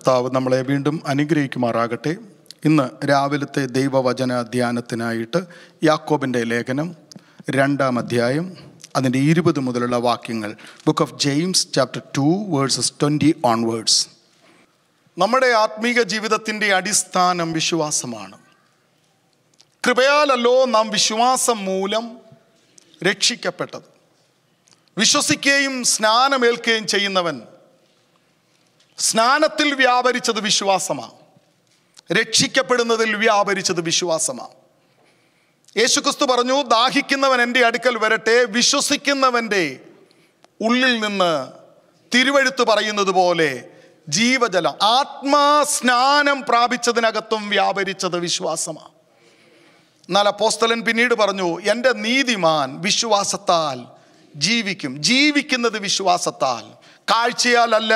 കർത്താവ് നമ്മളെ വീണ്ടും അനുഗ്രഹിക്കുമാറാകട്ടെ ഇന്ന് രാവിലത്തെ ദൈവവചന ധ്യാനത്തിനായിട്ട് യാക്കോബിൻ്റെ ലേഖനം രണ്ടാം അധ്യായം അതിൻ്റെ ഇരുപത് മുതലുള്ള വാക്യങ്ങൾ book of James chapter two verses twenty onwards നമ്മുടെ ആത്മീക ജീവിതത്തിൻ്റെ അടിസ്ഥാനം വിശ്വാസമാണ് കൃപയാലല്ലോ നാം വിശ്വാസം മൂലം രക്ഷിക്കപ്പെട്ടത് വിശ്വസിക്കുകയും സ്നാനമേൽക്കുകയും ചെയ്യുന്നവൻ സ്നാനത്തിൽ വ്യാപരിച്ചത് വിശ്വാസമാണ് രക്ഷിക്കപ്പെടുന്നതിൽ വ്യാപരിച്ചത് വിശ്വാസമാണ് യേശുക്രിസ്തു പറഞ്ഞു ദാഹിക്കുന്നവൻ എൻ്റെ അടുക്കൽ വരട്ടെ വിശ്വസിക്കുന്നവൻ്റെ ഉള്ളിൽ നിന്ന് തിരുവഴുത്ത് പറയുന്നത് പോലെ ജീവജലം ആത്മാസ്നാനം പ്രാപിച്ചതിനകത്തും വ്യാപരിച്ചത് വിശ്വാസമാണ് എന്നാൽ അപ്പോസ്തലൻ പിന്നീട് പറഞ്ഞു എൻ്റെ നീതിമാൻ വിശ്വാസത്താൽ ജീവിക്കും ജീവിക്കുന്നത് വിശ്വാസത്താൽ കാഴ്ചയാലല്ല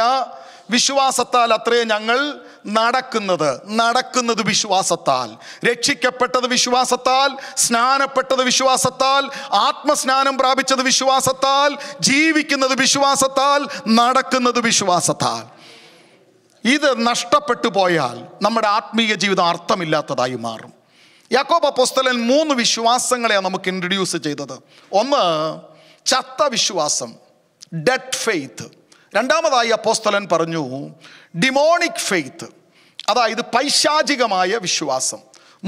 വിശ്വാസത്താൽ അത്രേ ഞങ്ങൾ നടക്കുന്നത് നടക്കുന്നത് വിശ്വാസത്താൽ രക്ഷിക്കപ്പെട്ടത് വിശ്വാസത്താൽ സ്നാനപ്പെട്ടത് വിശ്വാസത്താൽ ആത്മസ്നാനം പ്രാപിച്ചത് വിശ്വാസത്താൽ ജീവിക്കുന്നത് വിശ്വാസത്താൽ നടക്കുന്നത് വിശ്വാസത്താൽ ഇത് നഷ്ടപ്പെട്ടു പോയാൽ നമ്മുടെ ആത്മീയ ജീവിതം അർത്ഥമില്ലാത്തതായി മാറും യാക്കോബ പുസ്തകൻ മൂന്ന് വിശ്വാസങ്ങളെയാണ് നമുക്ക് ഇൻട്രൊഡ്യൂസ് ചെയ്തത് ഒന്ന് ചത്ത വിശ്വാസം ഡെഡ് ഫെയ്ത്ത് രണ്ടാമതായി അപ്പോസ്തലൻ പറഞ്ഞു ഡിമോണിക് ഫെയ്ത്ത് അതായത് പൈശാചികമായ വിശ്വാസം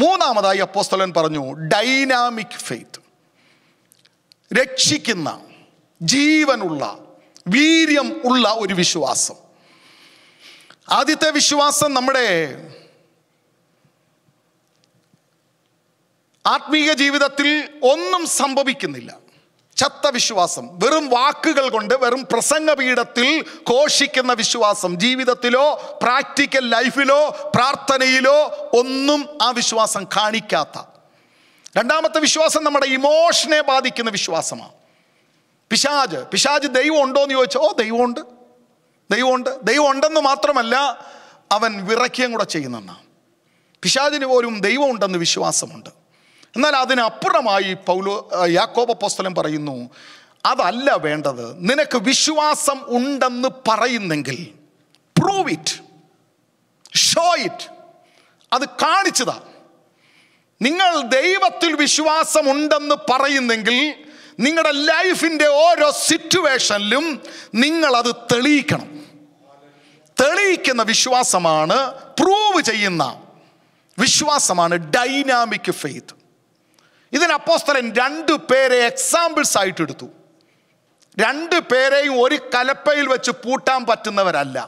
മൂന്നാമതായി അപ്പോസ്തലൻ പറഞ്ഞു ഡൈനാമിക് ഫെയ്ത്ത് രക്ഷിക്കുന്ന ജീവനുള്ള വീര്യം ഉള്ള ഒരു വിശ്വാസം ആദ്യത്തെ വിശ്വാസം നമ്മുടെ ആത്മീയ ജീവിതത്തിൽ ഒന്നും സംഭവിക്കുന്നില്ല ചത്ത വിശ്വാസം വെറും വാക്കുകൾ കൊണ്ട് വെറും പ്രസംഗപീഠത്തിൽ ഘോഷിക്കുന്ന വിശ്വാസം ജീവിതത്തിലോ പ്രാക്ടിക്കൽ ലൈഫിലോ പ്രാർത്ഥനയിലോ ഒന്നും ആ വിശ്വാസം കാണിക്കാത്ത രണ്ടാമത്തെ വിശ്വാസം നമ്മുടെ ഇമോഷനെ ബാധിക്കുന്ന വിശ്വാസമാണ് പിശാജ് പിശാജ് ദൈവം ഉണ്ടോ എന്ന് ചോദിച്ചാൽ ഓ ദൈവമുണ്ട് ദൈവമുണ്ട് ദൈവം ഉണ്ടെന്ന് മാത്രമല്ല അവൻ വിറയ്ക്കുകയും കൂടെ ചെയ്യുന്നതാണ് പിശാജിന് പോലും ദൈവമുണ്ടെന്ന് വിശ്വാസമുണ്ട് എന്നാൽ അതിനപ്പുറമായി പൗലോ യാക്കോബ പോസ്തലം പറയുന്നു അതല്ല വേണ്ടത് നിനക്ക് വിശ്വാസം ഉണ്ടെന്ന് പറയുന്നെങ്കിൽ പ്രൂവ് ഇറ്റ് ഷോ ഇറ്റ് അത് കാണിച്ചതാ നിങ്ങൾ ദൈവത്തിൽ വിശ്വാസമുണ്ടെന്ന് പറയുന്നെങ്കിൽ നിങ്ങളുടെ ലൈഫിൻ്റെ ഓരോ സിറ്റുവേഷനിലും നിങ്ങളത് തെളിയിക്കണം തെളിയിക്കുന്ന വിശ്വാസമാണ് പ്രൂവ് ചെയ്യുന്ന വിശ്വാസമാണ് ഡൈനാമിക് ഫെയ്ത്ത് ഇതിന് അപ്പോസ്തലൻ രണ്ട് പേരെ എക്സാമ്പിൾസ് ആയിട്ട് എടുത്തു രണ്ട് പേരെയും ഒരു കലപ്പയിൽ വെച്ച് പൂട്ടാൻ പറ്റുന്നവരല്ല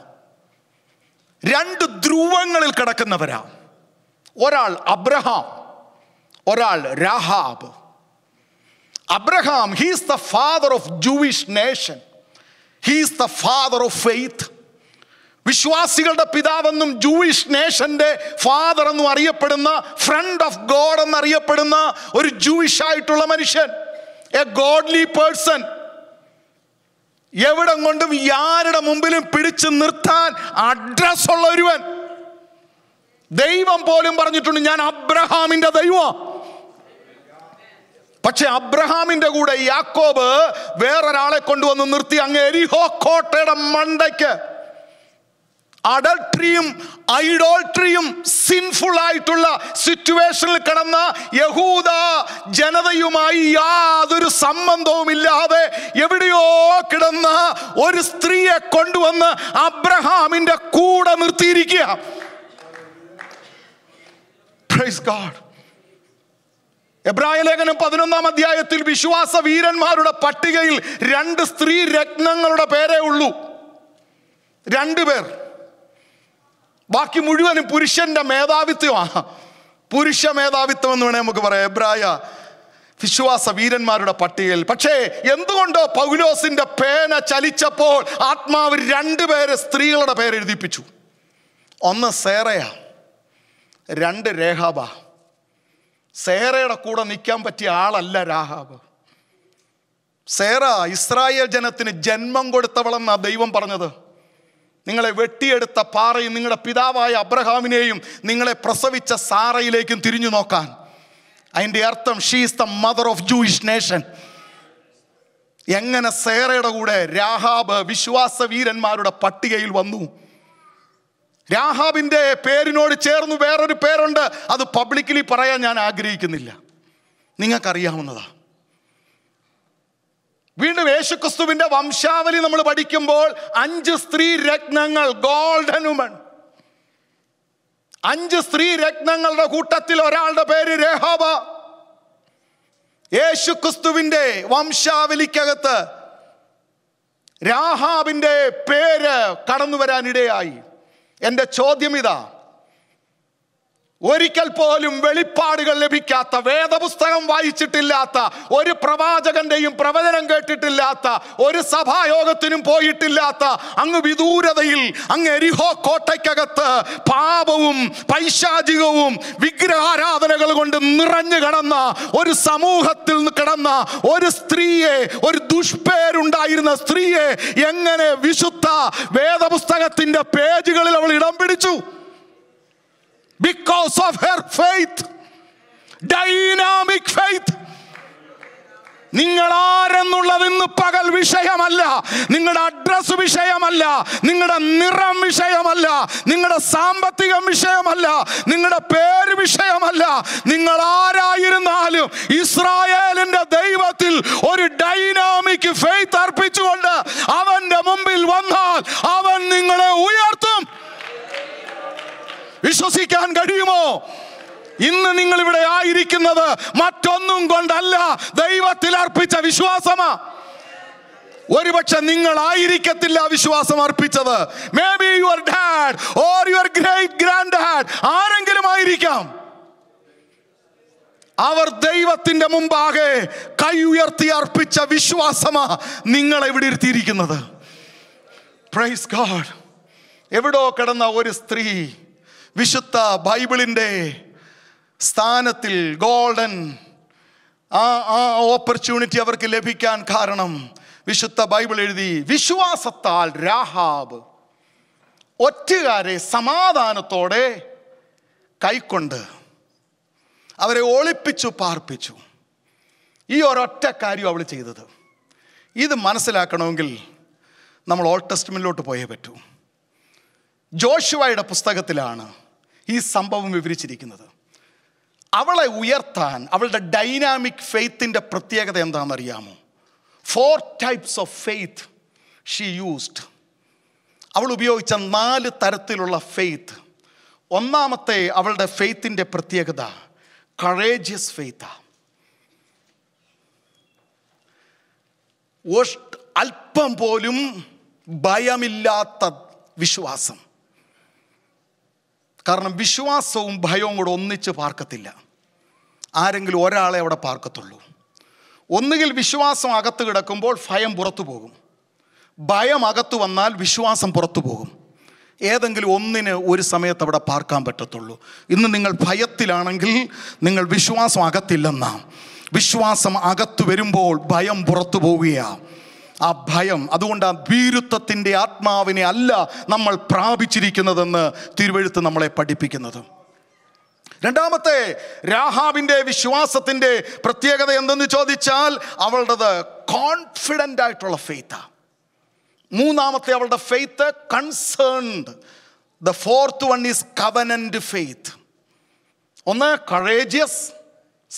രണ്ട് ധ്രുവങ്ങളിൽ കിടക്കുന്നവരാ ഒരാൾ അബ്രഹാം ഒരാൾ Rahab Abraham he's the father of Jewish nation he's the father of faith വിശ്വാസികളുടെ പിതാവെന്നും ജൂയിഷ് നേഷൻ്റെ ഫാദർ എന്നും അറിയപ്പെടുന്ന ഫ്രണ്ട് ഓഫ് ഗോഡ് എന്നറിയപ്പെടുന്ന ഒരു ജൂയിഷ് ആയിട്ടുള്ള മനുഷ്യൻ എ ഗോഡ്ലി പേഴ്സൺ എവിടെ കൊണ്ടും യാരുടെ മുമ്പിലും പിടിച്ചു നിർത്താൻ അഡ്രസ് ഉള്ള ഒരുവൻ ദൈവം പോലും പറഞ്ഞിട്ടുണ്ട് ഞാൻ അബ്രഹാമിൻ്റെ ദൈവം പക്ഷെ അബ്രഹാമിന്റെ കൂടെ യാക്കോബ് വേറൊരാളെ കൊണ്ടുവന്ന് നിർത്തി അങ്ങ് എരിഹോ കോട്ടയുടെ മണ്ടയ്ക്ക് അഡൾട്രിയും ഐഡോൾട്രിയും ആയിട്ടുള്ള സിറ്റുവേഷനിൽ കിടന്ന യഹൂദ ജനതയുമായി യാതൊരു ഇല്ലാതെ എവിടെയോ കിടന്ന ഒരു സ്ത്രീയെ കൊണ്ടുവന്ന് അബ്രഹാമിൻ്റെ കൂടെ നിർത്തിയിരിക്കുക എബ്രായ ലേഖനം പതിനൊന്നാം അധ്യായത്തിൽ വിശ്വാസ വീരന്മാരുടെ പട്ടികയിൽ രണ്ട് സ്ത്രീ രത്നങ്ങളുടെ പേരേ ഉള്ളൂ രണ്ടുപേർ പേർ ബാക്കി മുഴുവനും പുരുഷന്റെ മേധാവിത്വമാണ് പുരുഷ മേധാവിത്വം എന്ന് വേണേൽ നമുക്ക് പറയാം എബ്രായ വിശ്വാസ വീരന്മാരുടെ പട്ടികയിൽ പക്ഷേ എന്തുകൊണ്ടോ പൗലോസിന്റെ പേന ചലിച്ചപ്പോൾ ആത്മാവ് രണ്ടുപേരെ സ്ത്രീകളുടെ പേരെഴുതിപ്പിച്ചു ഒന്ന് സേറയ രണ്ട് രേഹാബ സേറയുടെ കൂടെ നിൽക്കാൻ പറ്റിയ ആളല്ല രാഹാബ് സേറ ഇസ്രായേൽ ജനത്തിന് ജന്മം കൊടുത്തവളെന്നാണ് ദൈവം പറഞ്ഞത് നിങ്ങളെ വെട്ടിയെടുത്ത പാറയും നിങ്ങളുടെ പിതാവായ അബ്രഹാമിനെയും നിങ്ങളെ പ്രസവിച്ച സാറയിലേക്കും തിരിഞ്ഞു നോക്കാൻ അതിൻ്റെ അർത്ഥം she is the mother of Jewish nation എങ്ങനെ സേറയുടെ കൂടെ രാഹാബ് വീരന്മാരുടെ പട്ടികയിൽ വന്നു രാഹാബിൻ്റെ പേരിനോട് ചേർന്ന് വേറൊരു പേരുണ്ട് അത് പബ്ലിക്കലി പറയാൻ ഞാൻ ആഗ്രഹിക്കുന്നില്ല നിങ്ങൾക്കറിയാവുന്നതാണ് വീണ്ടും യേശുക്രിസ്തുവിന്റെ വംശാവലി നമ്മൾ പഠിക്കുമ്പോൾ അഞ്ച് സ്ത്രീ രത്നങ്ങൾ ഗോൾഡൻ ഉമൺ അഞ്ച് സ്ത്രീ രത്നങ്ങളുടെ കൂട്ടത്തിൽ ഒരാളുടെ പേര് രേഹോബ യേശുക്രിസ്തുവിന്റെ വംശാവലിക്കകത്ത് രാഹാബിന്റെ പേര് കടന്നു വരാനിടയായി എൻ്റെ ചോദ്യം ഇതാ ഒരിക്കൽ പോലും വെളിപ്പാടുകൾ ലഭിക്കാത്ത വേദപുസ്തകം വായിച്ചിട്ടില്ലാത്ത ഒരു പ്രവാചകന്റെയും പ്രവചനം കേട്ടിട്ടില്ലാത്ത ഒരു സഭായോഗത്തിനും പോയിട്ടില്ലാത്ത അങ്ങ് വിദൂരതയിൽ അങ്ങ് എരിഹോ കോട്ടയ്ക്കകത്ത് പാപവും പൈശാചികവും വിഗ്രഹാരാധനകൾ കൊണ്ട് നിറഞ്ഞു കിടന്ന ഒരു സമൂഹത്തിൽ കിടന്ന ഒരു സ്ത്രീയെ ഒരു ദുഷ്പേരുണ്ടായിരുന്ന സ്ത്രീയെ എങ്ങനെ വിശുദ്ധ വേദപുസ്തകത്തിൻ്റെ പേജുകളിൽ അവൾ ഇടം പിടിച്ചു because of her faith. Dynamic faith. നിങ്ങൾ ആരെന്നുള്ളത് ഇന്ന് പകൽ വിഷയമല്ല നിങ്ങളുടെ അഡ്രസ് വിഷയമല്ല നിങ്ങളുടെ നിറം വിഷയമല്ല നിങ്ങളുടെ സാമ്പത്തികം വിഷയമല്ല നിങ്ങളുടെ പേര് വിഷയമല്ല നിങ്ങൾ ആരായിരുന്നാലും ഇസ്രായേലിന്റെ ദൈവത്തിൽ ഒരു ഡൈനാമിക് ഫെയ്ത്ത് അർപ്പിച്ചുകൊണ്ട് അവന്റെ മുമ്പിൽ വന്നാൽ അവൻ നിങ്ങളെ ഉയർ വിശ്വസിക്കാൻ കഴിയുമോ ഇന്ന് നിങ്ങൾ ഇവിടെ ആയിരിക്കുന്നത് മറ്റൊന്നും കൊണ്ടല്ല ദൈവത്തിൽ അർപ്പിച്ച വിശ്വാസമാ ഒരുപക്ഷെ നിങ്ങൾ ആയിരിക്കത്തില്ല വിശ്വാസം അർപ്പിച്ചത് maybe your dad or your great grand dad ആരെങ്കിലും ആയിരിക്കാം അവർ ദൈവത്തിന്റെ മുമ്പാകെ കൈ ഉയർത്തി അർപ്പിച്ച വിശ്വാസമാ നിങ്ങൾ ഇവിടെ ഇരുത്തിയിരിക്കുന്നത് പ്രൈസ് ഗാഡ് എവിടോ കിടന്ന ഒരു സ്ത്രീ വിശുദ്ധ ബൈബിളിൻ്റെ സ്ഥാനത്തിൽ ഗോൾഡൻ ആ ആ ഓപ്പർച്യൂണിറ്റി അവർക്ക് ലഭിക്കാൻ കാരണം വിശുദ്ധ ബൈബിൾ എഴുതി വിശ്വാസത്താൽ രാഹാബ് ഒറ്റുകാരെ സമാധാനത്തോടെ കൈക്കൊണ്ട് അവരെ ഒളിപ്പിച്ചു പാർപ്പിച്ചു ഈ ഒരൊറ്റ കാര്യം അവൾ ചെയ്തത് ഇത് മനസ്സിലാക്കണമെങ്കിൽ നമ്മൾ ഓൾ ടെസ്റ്റ്മെൻറ്റിലോട്ട് പോയേ പറ്റൂ ജോഷുവയുടെ പുസ്തകത്തിലാണ് ഈ സംഭവം വിവരിച്ചിരിക്കുന്നത് അവളെ ഉയർത്താൻ അവളുടെ ഡൈനാമിക് ഫെയ്ത്തിൻ്റെ പ്രത്യേകത എന്താണെന്നറിയാമോ four types of faith she used അവൾ ഉപയോഗിച്ച നാല് തരത്തിലുള്ള ഫെയ്ത്ത് ഒന്നാമത്തെ അവളുടെ ഫെയ്ത്തിൻ്റെ പ്രത്യേകത കറേജിയസ് ഫെയ്ത്താ അല്പം പോലും ഭയമില്ലാത്ത വിശ്വാസം കാരണം വിശ്വാസവും ഭയവും കൂടെ ഒന്നിച്ച് പാർക്കത്തില്ല ആരെങ്കിലും ഒരാളെ അവിടെ പാർക്കത്തുള്ളൂ ഒന്നുകിൽ വിശ്വാസം അകത്ത് കിടക്കുമ്പോൾ ഭയം പുറത്തു പോകും ഭയം അകത്തു വന്നാൽ വിശ്വാസം പുറത്തു പോകും ഏതെങ്കിലും ഒന്നിന് ഒരു സമയത്ത് അവിടെ പാർക്കാൻ പറ്റത്തുള്ളൂ ഇന്ന് നിങ്ങൾ ഭയത്തിലാണെങ്കിൽ നിങ്ങൾ വിശ്വാസം അകത്തില്ലെന്നാണ് വിശ്വാസം അകത്തു വരുമ്പോൾ ഭയം പുറത്തു പോവുകയാണ് ആ ഭയം അതുകൊണ്ട് ആ ഭീരുത്വത്തിൻ്റെ ആത്മാവിനെ അല്ല നമ്മൾ പ്രാപിച്ചിരിക്കുന്നതെന്ന് തിരുവഴുത്ത് നമ്മളെ പഠിപ്പിക്കുന്നത് രണ്ടാമത്തെ രാഹാവിൻ്റെ വിശ്വാസത്തിൻ്റെ പ്രത്യേകത എന്തെന്ന് ചോദിച്ചാൽ അവളുടേത് കോൺഫിഡൻ്റ് ആയിട്ടുള്ള ഫെയ്ത്താണ് മൂന്നാമത്തെ അവളുടെ faith concerned the fourth one is covenant faith ഒന്ന് courageous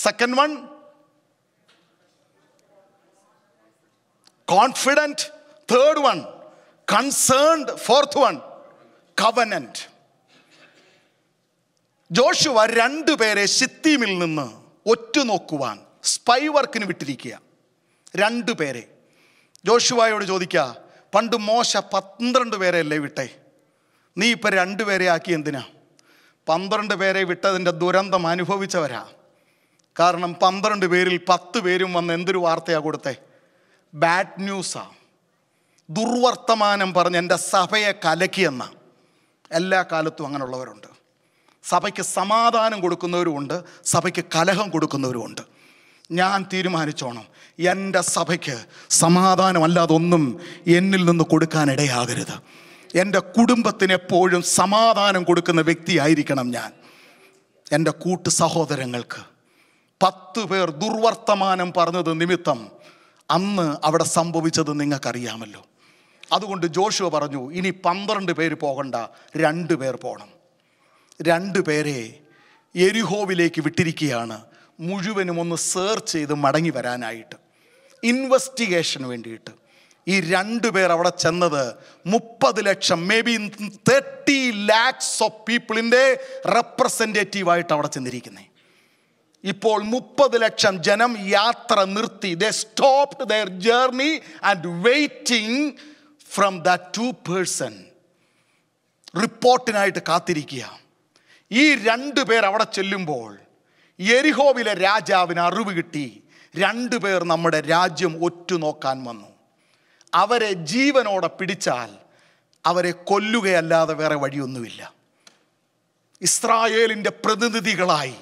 second one confident, third one, concerned, fourth one, covenant. Joshua രണ്ടുപേരെ ഷിത്തീമിൽ നിന്ന് ഒറ്റുനോക്കുവാൻ സ്പൈ വർക്കിന് വിട്ടിരിക്കുക രണ്ടുപേരെ ജോഷുവായോട് ചോദിക്കുക പണ്ട് മോശ പന്ത്രണ്ട് പേരെ അല്ലേ വിട്ടേ നീ ഇപ്പം രണ്ടുപേരെ ആക്കി എന്തിനാ പന്ത്രണ്ട് പേരെ വിട്ടതിൻ്റെ ദുരന്തം അനുഭവിച്ചവരാ കാരണം പന്ത്രണ്ട് പേരിൽ പത്ത് പേരും വന്ന് എന്തൊരു വാർത്തയാണ് കൊടുത്തേ ബാഡ് ന്യൂസാണ് ദുർവർത്തമാനം പറഞ്ഞ് എൻ്റെ സഭയെ കലക്കിയെന്ന എല്ലാ കാലത്തും അങ്ങനെയുള്ളവരുണ്ട് സഭയ്ക്ക് സമാധാനം കൊടുക്കുന്നവരുമുണ്ട് സഭയ്ക്ക് കലഹം കൊടുക്കുന്നവരുമുണ്ട് ഞാൻ തീരുമാനിച്ചോണം എൻ്റെ സഭയ്ക്ക് സമാധാനമല്ലാതൊന്നും ഒന്നും എന്നിൽ നിന്ന് കൊടുക്കാനിടയാകരുത് എൻ്റെ കുടുംബത്തിന് എപ്പോഴും സമാധാനം കൊടുക്കുന്ന വ്യക്തിയായിരിക്കണം ഞാൻ എൻ്റെ കൂട്ടു സഹോദരങ്ങൾക്ക് പത്ത് പേർ ദുർവർത്തമാനം പറഞ്ഞത് നിമിത്തം അന്ന് അവിടെ സംഭവിച്ചത് നിങ്ങൾക്കറിയാമല്ലോ അതുകൊണ്ട് ജോഷുവ പറഞ്ഞു ഇനി പന്ത്രണ്ട് പേര് പോകണ്ട രണ്ട് പേർ പോകണം രണ്ട് പേരെ എരിഹോവിലേക്ക് വിട്ടിരിക്കുകയാണ് മുഴുവനും ഒന്ന് സേർച്ച് ചെയ്ത് മടങ്ങി വരാനായിട്ട് ഇൻവെസ്റ്റിഗേഷന് വേണ്ടിയിട്ട് ഈ രണ്ട് പേർ അവിടെ ചെന്നത് മുപ്പത് ലക്ഷം maybe thirty lakhs of പീപ്പിളിൻ്റെ റെപ്രസെൻറ്റേറ്റീവായിട്ട് അവിടെ ചെന്നിരിക്കുന്നത് ഇപ്പോൾ മുപ്പത് ലക്ഷം ജനം യാത്ര നിർത്തി the stop their journey and waiting from the two person റിപ്പോർട്ടിനായിട്ട് കാത്തിരിക്കുക ഈ രണ്ട് പേർ അവിടെ ചെല്ലുമ്പോൾ എരിഹോവിലെ രാജാവിന് അറിവ് കിട്ടി രണ്ടു പേർ നമ്മുടെ രാജ്യം നോക്കാൻ വന്നു അവരെ ജീവനോടെ പിടിച്ചാൽ അവരെ കൊല്ലുകയല്ലാതെ വേറെ വഴിയൊന്നുമില്ല ഇസ്രായേലിൻ്റെ പ്രതിനിധികളായി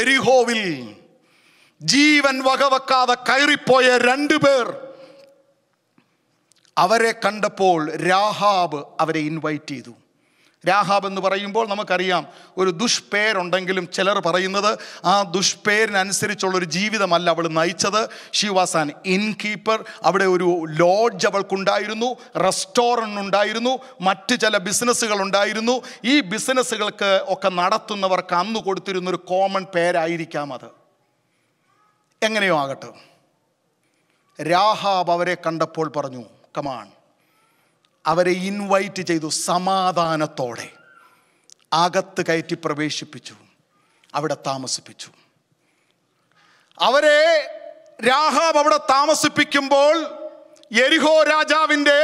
എരിഹോവിൽ ജീവൻ വകവെക്കാതെ കയറിപ്പോയ രണ്ടുപേർ അവരെ കണ്ടപ്പോൾ രാഹാബ് അവരെ ഇൻവൈറ്റ് ചെയ്തു രാഹാബ് എന്ന് പറയുമ്പോൾ നമുക്കറിയാം ഒരു ദുഷ്പേരുണ്ടെങ്കിലും ചിലർ പറയുന്നത് ആ ദുഷ്പേരിനനുസരിച്ചുള്ളൊരു ജീവിതമല്ല അവൾ നയിച്ചത് ഷീ വാസ് ആൻ ഇൻകീപ്പർ അവിടെ ഒരു ലോഡ്ജ് അവൾക്കുണ്ടായിരുന്നു റെസ്റ്റോറൻ്റ് ഉണ്ടായിരുന്നു മറ്റ് ചില ബിസിനസ്സുകൾ ഉണ്ടായിരുന്നു ഈ ബിസിനസ്സുകൾക്ക് ഒക്കെ നടത്തുന്നവർക്ക് അന്ന് കൊടുത്തിരുന്ന ഒരു കോമൺ പേരായിരിക്കാം അത് എങ്ങനെയോ ആകട്ടെ രാഹാബ് അവരെ കണ്ടപ്പോൾ പറഞ്ഞു കമാൺ അവരെ ഇൻവൈറ്റ് ചെയ്തു സമാധാനത്തോടെ അകത്ത് കയറ്റി പ്രവേശിപ്പിച്ചു അവിടെ താമസിപ്പിച്ചു അവരെ രാഹാബ് അവിടെ താമസിപ്പിക്കുമ്പോൾ എരിഹോ രാജാവിൻ്റെ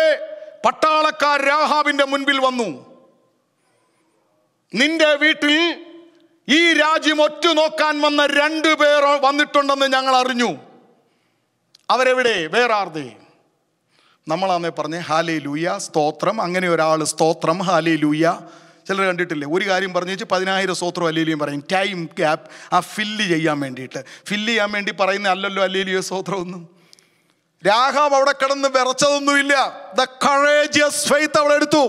പട്ടാളക്കാർ രാഹാബിൻ്റെ മുൻപിൽ വന്നു നിന്റെ വീട്ടിൽ ഈ രാജ്യം ഒറ്റ നോക്കാൻ വന്ന രണ്ടു പേർ വന്നിട്ടുണ്ടെന്ന് ഞങ്ങൾ അറിഞ്ഞു അവരെവിടെ വേറെ ആർദേ നമ്മളാന്നേ പറഞ്ഞ് ഹാലേ ലൂയ സ്തോത്രം അങ്ങനെ ഒരാൾ സ്തോത്രം ഹാലേ ലൂയ ചിലർ കണ്ടിട്ടില്ലേ ഒരു കാര്യം പറഞ്ഞു വെച്ചാൽ പതിനായിരം സ്തോത്രം അല്ലേലിയും പറയും ടൈം ഗ്യാപ്പ് ആ ഫില്ല് ചെയ്യാൻ വേണ്ടിയിട്ട് ഫില്ല് ചെയ്യാൻ വേണ്ടി പറയുന്ന അല്ലല്ലോ അല്ലേലിയോ സ്തോത്രമൊന്നും രാഘാവ് അവിടെ കിടന്ന് വിറച്ചതൊന്നുമില്ല ദ കഴേജിയസ് ഫെയ്ത്ത് അവിടെ എടുത്തു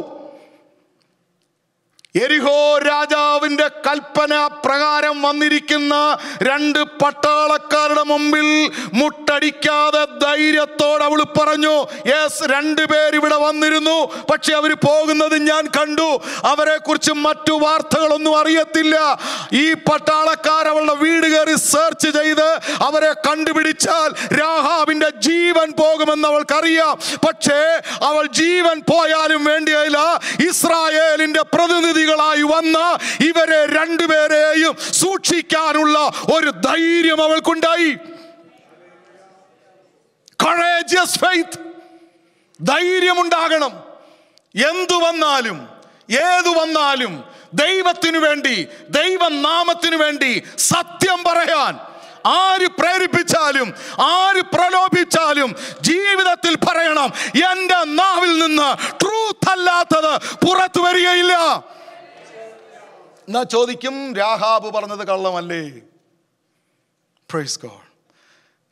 എരിഹോ രാജാവിന്റെ കൽപ്പന പ്രകാരം വന്നിരിക്കുന്ന രണ്ട് പട്ടാളക്കാരുടെ മുമ്പിൽ മുട്ടടിക്കാതെ ധൈര്യത്തോടെ അവൾ പറഞ്ഞു യെസ് ഇവിടെ വന്നിരുന്നു പക്ഷെ അവർ പോകുന്നത് ഞാൻ കണ്ടു അവരെ കുറിച്ച് മറ്റു വാർത്തകളൊന്നും അറിയത്തില്ല ഈ പട്ടാളക്കാർ അവളുടെ വീട് കയറി സെർച്ച് ചെയ്ത് അവരെ കണ്ടുപിടിച്ചാൽ രാഹാവിന്റെ ജീവൻ പോകുമെന്ന് അവൾക്കറിയാം പക്ഷേ അവൾ ജീവൻ പോയാലും വേണ്ടിയല്ല ഇസ്രായേലിന്റെ പ്രതിനിധി വിശ്വാസികളായി വന്ന ഇവരെ രണ്ടുപേരെയും സൂക്ഷിക്കാനുള്ള ഒരു ധൈര്യം അവൾക്കുണ്ടായി ധൈര്യമുണ്ടാകണം എന്തു വന്നാലും ഏതു വന്നാലും ദൈവത്തിനു വേണ്ടി ദൈവനാമത്തിനു വേണ്ടി സത്യം പറയാൻ ആര് പ്രേരിപ്പിച്ചാലും ആര് പ്രലോഭിച്ചാലും ജീവിതത്തിൽ പറയണം എൻ്റെ നാവിൽ നിന്ന് ട്രൂത്ത് അല്ലാത്തത് പുറത്തു വരികയില്ല എന്നാ ചോദിക്കും രാഹാബ് പറഞ്ഞത് കള്ളമല്ലേ പ്രൈസ് ഗോഡ്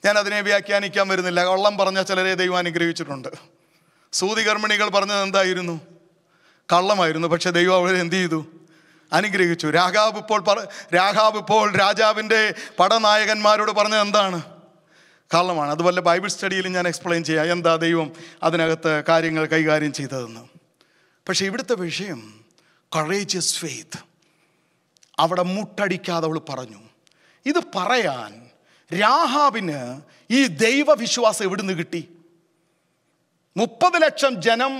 ഞാൻ അതിനെ വ്യാഖ്യാനിക്കാൻ വരുന്നില്ല കള്ളം പറഞ്ഞ ചിലരെ ദൈവം അനുഗ്രഹിച്ചിട്ടുണ്ട് സൂതി കർമ്മിണികൾ പറഞ്ഞത് എന്തായിരുന്നു കള്ളമായിരുന്നു പക്ഷെ ദൈവം അവരെ എന്ത് ചെയ്തു അനുഗ്രഹിച്ചു രാഘാബ് ഇപ്പോൾ പറ രാഘാബ് ഇപ്പോൾ രാജാവിൻ്റെ പടനായകന്മാരോട് പറഞ്ഞത് എന്താണ് കള്ളമാണ് അതുപോലെ ബൈബിൾ സ്റ്റഡിയിൽ ഞാൻ എക്സ്പ്ലെയിൻ ചെയ്യാം എന്താ ദൈവം അതിനകത്ത് കാര്യങ്ങൾ കൈകാര്യം ചെയ്തതെന്ന് പക്ഷേ ഇവിടുത്തെ വിഷയം കറേജിയസ് ഫെയ്ത്ത് അവിടെ മുട്ടടിക്കാതെ അവൾ പറഞ്ഞു ഇത് പറയാൻ രാഹാവിന് ഈ ദൈവവിശ്വാസം എവിടുന്ന് കിട്ടി മുപ്പത് ലക്ഷം ജനം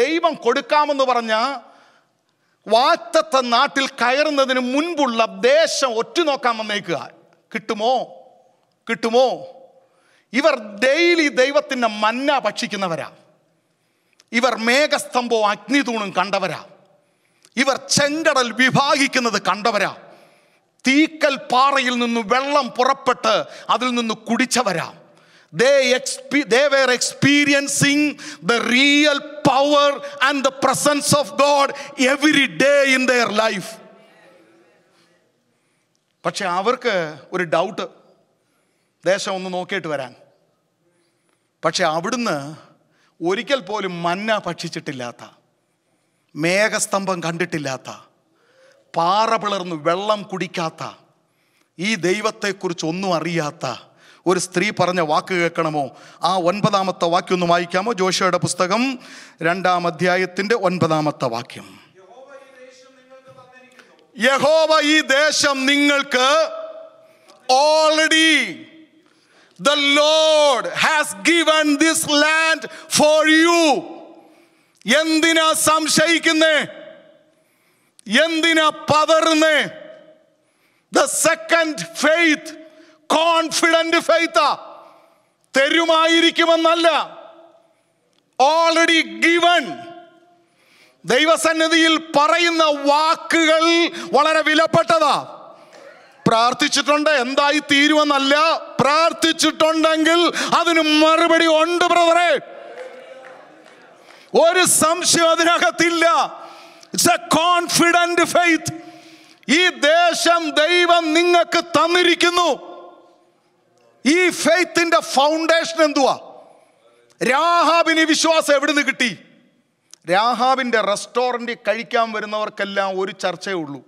ദൈവം കൊടുക്കാമെന്ന് പറഞ്ഞ വാറ്റത്തെ നാട്ടിൽ കയറുന്നതിന് മുൻപുള്ള ദേശം നോക്കാൻ വന്നേക്കുക കിട്ടുമോ കിട്ടുമോ ഇവർ ഡെയിലി ദൈവത്തിൻ്റെ മന്ന ഭക്ഷിക്കുന്നവരാ ഇവർ മേഘസ്തംഭവും അഗ്നിതൂണും കണ്ടവരാ ഇവർ ചെങ്കടൽ വിഭാഗിക്കുന്നത് കണ്ടവരാ തീക്കൽ പാറയിൽ നിന്ന് വെള്ളം പുറപ്പെട്ട് അതിൽ നിന്ന് കുടിച്ചവരാ ദേ എക്സ്പീ they were experiencing the real power and the presence of God every day in their life പക്ഷെ അവർക്ക് ഒരു ഡൗട്ട് ദേശം ഒന്ന് നോക്കിയിട്ട് വരാൻ പക്ഷെ അവിടുന്ന് ഒരിക്കൽ പോലും മന്ന ഭക്ഷിച്ചിട്ടില്ലാത്ത മേഘസ്തംഭം കണ്ടിട്ടില്ലാത്ത പാറ പിളർന്ന് വെള്ളം കുടിക്കാത്ത ഈ ദൈവത്തെക്കുറിച്ച് ഒന്നും അറിയാത്ത ഒരു സ്ത്രീ പറഞ്ഞ വാക്ക് കേൾക്കണമോ ആ ഒൻപതാമത്തെ വാക്യം ഒന്ന് വായിക്കാമോ ജോഷയുടെ പുസ്തകം രണ്ടാം അധ്യായത്തിൻ്റെ ഒൻപതാമത്തെ വാക്യം യഹോവ ഈ ദേശം നിങ്ങൾക്ക് already the Lord has given this land for you എന്തിനാ സംശയിക്കുന്നേ എന്തിനാ പതറുന്നേ ദ സെക്കൻഡ് ഫെയ്ത്ത് കോൺഫിഡന്റ് ഫെയ്ത്താ തരുമായിരിക്കുമെന്നല്ല ഓൾറെഡി ഗിവൺ ദൈവസന്നിധിയിൽ പറയുന്ന വാക്കുകൾ വളരെ വിലപ്പെട്ടതാ പ്രാർത്ഥിച്ചിട്ടുണ്ട് എന്തായി തീരുമെന്നല്ല പ്രാർത്ഥിച്ചിട്ടുണ്ടെങ്കിൽ അതിന് മറുപടി ഉണ്ട് ബ്രദറേ ഒരു സംശയം അതിനകത്തില്ല ഇറ്റ്സ് എ കോൺഫിഡന്റ് ഫെയ്ത്ത് ഈ ദേശം ദൈവം നിങ്ങൾക്ക് തന്നിരിക്കുന്നു ഈ ഫെയ്ത്തിന്റെ ഫൗണ്ടേഷൻ എന്തുവാ രാഹാബിന് വിശ്വാസം നിന്ന് കിട്ടി രാഹാബിൻ്റെ റെസ്റ്റോറൻറ്റിൽ കഴിക്കാൻ വരുന്നവർക്കെല്ലാം ഒരു ചർച്ചയേ ഉള്ളൂ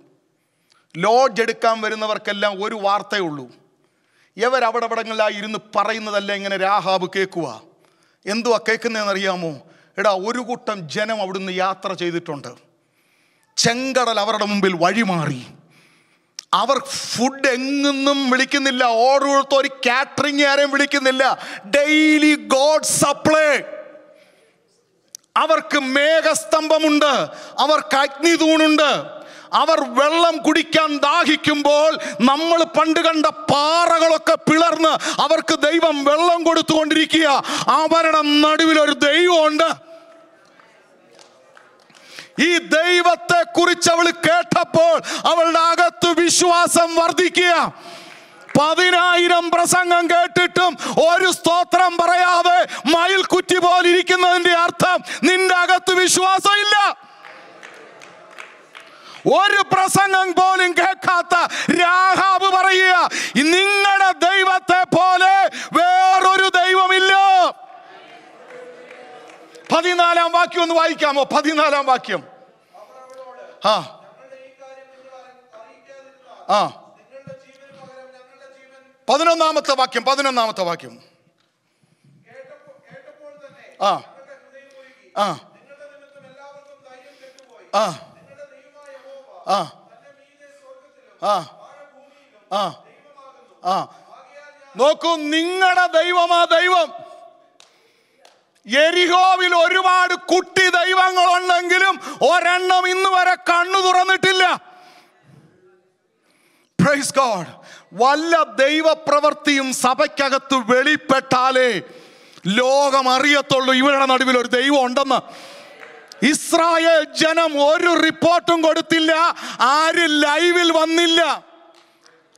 ലോഡ്ജ് എടുക്കാൻ വരുന്നവർക്കെല്ലാം ഒരു വാർത്തയേ ഉള്ളൂ ഇവരവിടവിടങ്ങളിലായി ഇരുന്ന് പറയുന്നതല്ല ഇങ്ങനെ രാഹാബ് കേൾക്കുക എന്തുവാ അറിയാമോ എടാ ഒരു കൂട്ടം ജനം അവിടുന്ന് യാത്ര ചെയ്തിട്ടുണ്ട് ചെങ്കടൽ അവരുടെ മുമ്പിൽ വഴിമാറി അവർ ഫുഡ് എങ്ങുന്നും വിളിക്കുന്നില്ല ഓരോരുത്തർ ഒരു കാറ്ററിംഗ് ആരെയും വിളിക്കുന്നില്ല ഡെയിലി ഗോഡ് സപ്ലൈ അവർക്ക് മേഘസ്തംഭമുണ്ട് അവർക്ക് അഗ്നിതൂണുണ്ട് അവർ വെള്ളം കുടിക്കാൻ ദാഹിക്കുമ്പോൾ നമ്മൾ പണ്ട് കണ്ട പാറകളൊക്കെ പിളർന്ന് അവർക്ക് ദൈവം വെള്ളം കൊടുത്തുകൊണ്ടിരിക്കുക അവരുടെ നടുവിൽ ഒരു ദൈവമുണ്ട് ഈ ദൈവത്തെ കുറിച്ച് അവൾ കേട്ടപ്പോൾ അവളുടെ അകത്ത് വിശ്വാസം വർദ്ധിക്കുക പതിനായിരം പ്രസംഗം കേട്ടിട്ടും ഒരു സ്തോത്രം പറയാതെ മയിൽ കുറ്റി പോലെ ഇരിക്കുന്നതിന്റെ അർത്ഥം നിന്റെ അകത്ത് വിശ്വാസം ഇല്ല ഒരു പ്രസംഗം പോലും കേൾക്കാത്ത രാഹാബ് പറയുക നിങ്ങളുടെ ദൈവത്തെ പോലെ വേറൊരു ദൈവമില്ല പതിനാലാം വാക്യം ഒന്ന് വായിക്കാമോ പതിനാലാം വാക്യം ആ ആ പതിനൊന്നാമത്തെ വാക്യം പതിനൊന്നാമത്തെ വാക്യം ആ ആ ആ ആ ആ ആ ആ നോക്കൂ നിങ്ങളുടെ ദൈവമാ ദൈവം എരിഹോവിൽ ഒരുപാട് കുട്ടി ദൈവങ്ങളുണ്ടെങ്കിലും ഒരെണ്ണം ഇന്ന് വരെ കണ്ണു തുറന്നിട്ടില്ല പ്രൈസ് ഗോഡ് വല്ല ദൈവപ്രവൃത്തിയും സഭയ്ക്കകത്ത് വെളിപ്പെട്ടാലേ ലോകം അറിയത്തുള്ളൂ ഇവരുടെ നടുവിൽ ഒരു ദൈവം ഉണ്ടെന്ന് ഇസ്രായേൽ ജനം ഒരു റിപ്പോർട്ടും കൊടുത്തില്ല ആര് ലൈവിൽ വന്നില്ല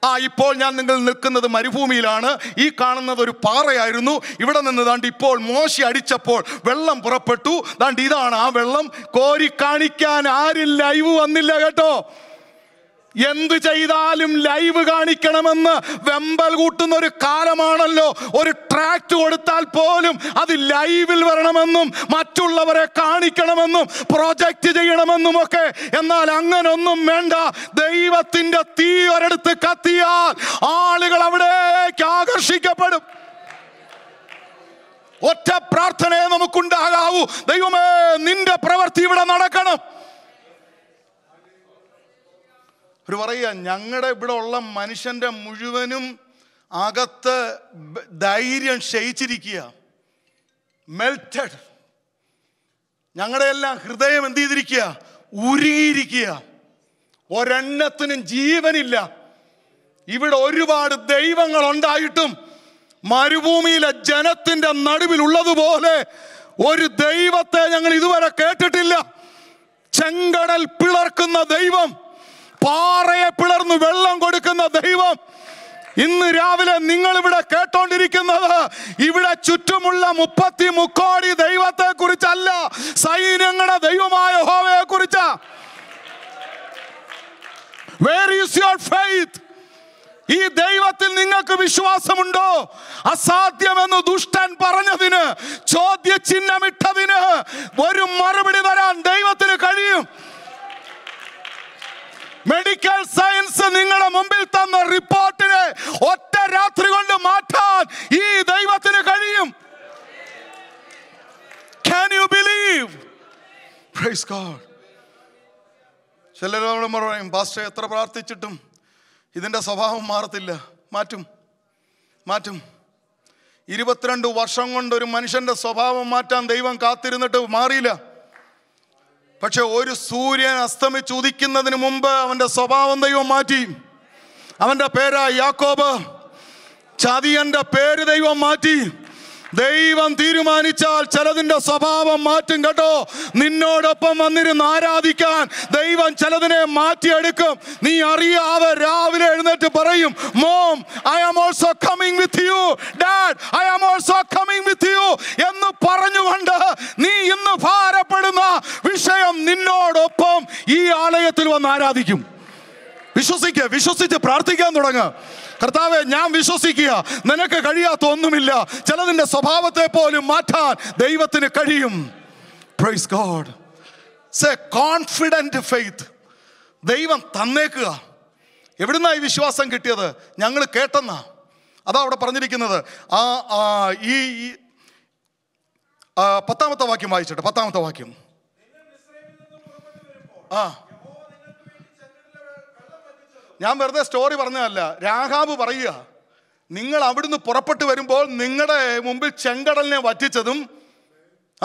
ആ ഇപ്പോൾ ഞാൻ നിങ്ങൾ നിൽക്കുന്നത് മരുഭൂമിയിലാണ് ഈ കാണുന്നത് ഒരു പാറയായിരുന്നു ഇവിടെ നിന്ന് ദാണ്ട് ഇപ്പോൾ മോശി അടിച്ചപ്പോൾ വെള്ളം പുറപ്പെട്ടു ദാണ്ട് ഇതാണ് ആ വെള്ളം കോരി കാണിക്കാൻ ആരില്ല ലൈവ് വന്നില്ല കേട്ടോ എന്ത് ചെയ്താലും ലൈവ് കാണിക്കണമെന്ന് വെമ്പൽ കൂട്ടുന്ന ഒരു കാലമാണല്ലോ ഒരു ട്രാക്ട് കൊടുത്താൽ പോലും അത് ലൈവിൽ വരണമെന്നും മറ്റുള്ളവരെ കാണിക്കണമെന്നും പ്രൊജക്റ്റ് ചെയ്യണമെന്നും ഒക്കെ എന്നാൽ അങ്ങനൊന്നും വേണ്ട ദൈവത്തിൻ്റെ തീ ഒരിടത്ത് കത്തിയാൽ ആളുകൾ അവിടേക്ക് ആകർഷിക്കപ്പെടും ഒറ്റ പ്രാർത്ഥനയെ നമുക്കുണ്ടാകാവൂ ദൈവമേ നിന്റെ പ്രവൃത്തി ഇവിടെ നടക്കണം അവർ പറയുക ഞങ്ങളുടെ ഇവിടെ ഉള്ള മനുഷ്യൻ്റെ മുഴുവനും അകത്ത് ധൈര്യം ക്ഷയിച്ചിരിക്കുക മെൽറ്റഡ് ഞങ്ങളുടെ എല്ലാം ഹൃദയം എന്ത് ചെയ്തിരിക്കുക ഉരുകിയിരിക്കുക ഒരെണ്ണത്തിനും ജീവനില്ല ഇവിടെ ഒരുപാട് ദൈവങ്ങൾ ഉണ്ടായിട്ടും മരുഭൂമിയിലെ ജനത്തിൻ്റെ നടുവിലുള്ളതുപോലെ ഒരു ദൈവത്തെ ഞങ്ങൾ ഇതുവരെ കേട്ടിട്ടില്ല ചെങ്കടൽ പിളർക്കുന്ന ദൈവം പാറയെ പിളർന്ന് വെള്ളം കൊടുക്കുന്ന ദൈവം ഇന്ന് രാവിലെ നിങ്ങൾ ഇവിടെ കേട്ടോണ്ടിരിക്കുന്നത് ഇവിടെ ചുറ്റുമുള്ള മുപ്പത്തി മുക്കോടി ദൈവത്തെ കുറിച്ചല്ല സൈന്യങ്ങളുടെ ദൈവമായ ഹോവയെ കുറിച്ച ഈ ദൈവത്തിൽ നിങ്ങൾക്ക് വിശ്വാസമുണ്ടോ അസാധ്യമെന്ന് ദുഷ്ടൻ പറഞ്ഞതിന് ചിഹ്നമിട്ടതിന് ഒരു മറുപടി തരാൻ ദൈവത്തിന് കഴിയും മെഡിക്കൽ സയൻസ് നിങ്ങളുടെ മുമ്പിൽ തന്ന റിപ്പോർട്ടിനെ ഒറ്റ രാത്രി കൊണ്ട് മാറ്റാൻ ഈ ദൈവത്തിന് കഴിയും ക്യാൻ യു ബിലീവ് പ്രൈസ് പറയും പാസ്റ്റർ എത്ര പ്രാർത്ഥിച്ചിട്ടും ഇതിൻ്റെ സ്വഭാവം മാറത്തില്ല മാറ്റും മാറ്റും ഇരുപത്തിരണ്ട് വർഷം കൊണ്ട് ഒരു മനുഷ്യൻ്റെ സ്വഭാവം മാറ്റാൻ ദൈവം കാത്തിരുന്നിട്ട് മാറിയില്ല പക്ഷെ ഒരു സൂര്യൻ അസ്തമിച്ച് ഉദിക്കുന്നതിന് മുമ്പ് അവൻ്റെ സ്വഭാവം ദൈവം മാറ്റി അവൻ്റെ പേരാ യാക്കോബ് ചതിയൻ്റെ പേര് ദൈവം മാറ്റി ദൈവം തീരുമാനിച്ചാൽ ചിലതിൻ്റെ സ്വഭാവം മാറ്റും കേട്ടോ നിന്നോടൊപ്പം വന്നിരുന്ന് ആരാധിക്കാൻ ദൈവം ചിലതിനെ മാറ്റിയെടുക്കും നീ അറിയാതെ രാവിലെ എഴുന്നേറ്റ് പറയും mom I am also coming with you dad I am also coming with you എന്ന് പറഞ്ഞുകൊണ്ട് നീ ഇന്ന് ഭാരപ്പെടുന്ന വിഷയം നിന്നോടൊപ്പം ഈ ആലയത്തിൽ വന്ന് ആരാധിക്കും വിശ്വസിക്കുക വിശ്വസിച്ച് പ്രാർത്ഥിക്കാൻ തുടങ്ങുക കർത്താവെ ഞാൻ വിശ്വസിക്കുക നിനക്ക് കഴിയാത്ത ഒന്നുമില്ല ചിലതിൻ്റെ സ്വഭാവത്തെ പോലും മാറ്റാൻ ദൈവത്തിന് കഴിയും പ്രൈസ് ഗോഡ് കോൺഫിഡൻറ്റ് ഫെയ്ത്ത് ദൈവം തന്നേക്കുക എവിടുന്നാ ഈ വിശ്വാസം കിട്ടിയത് ഞങ്ങൾ കേട്ടെന്നാ അതാ അവിടെ പറഞ്ഞിരിക്കുന്നത് ആ ഈ പത്താമത്തെ വാക്യം വായിച്ചിട്ട് പത്താമത്തെ വാക്യം ആ ഞാൻ വെറുതെ സ്റ്റോറി പറഞ്ഞതല്ല രാഹാബ് പറയുക നിങ്ങൾ അവിടുന്ന് പുറപ്പെട്ടു വരുമ്പോൾ നിങ്ങളുടെ മുമ്പിൽ ചെങ്കടലിനെ വറ്റിച്ചതും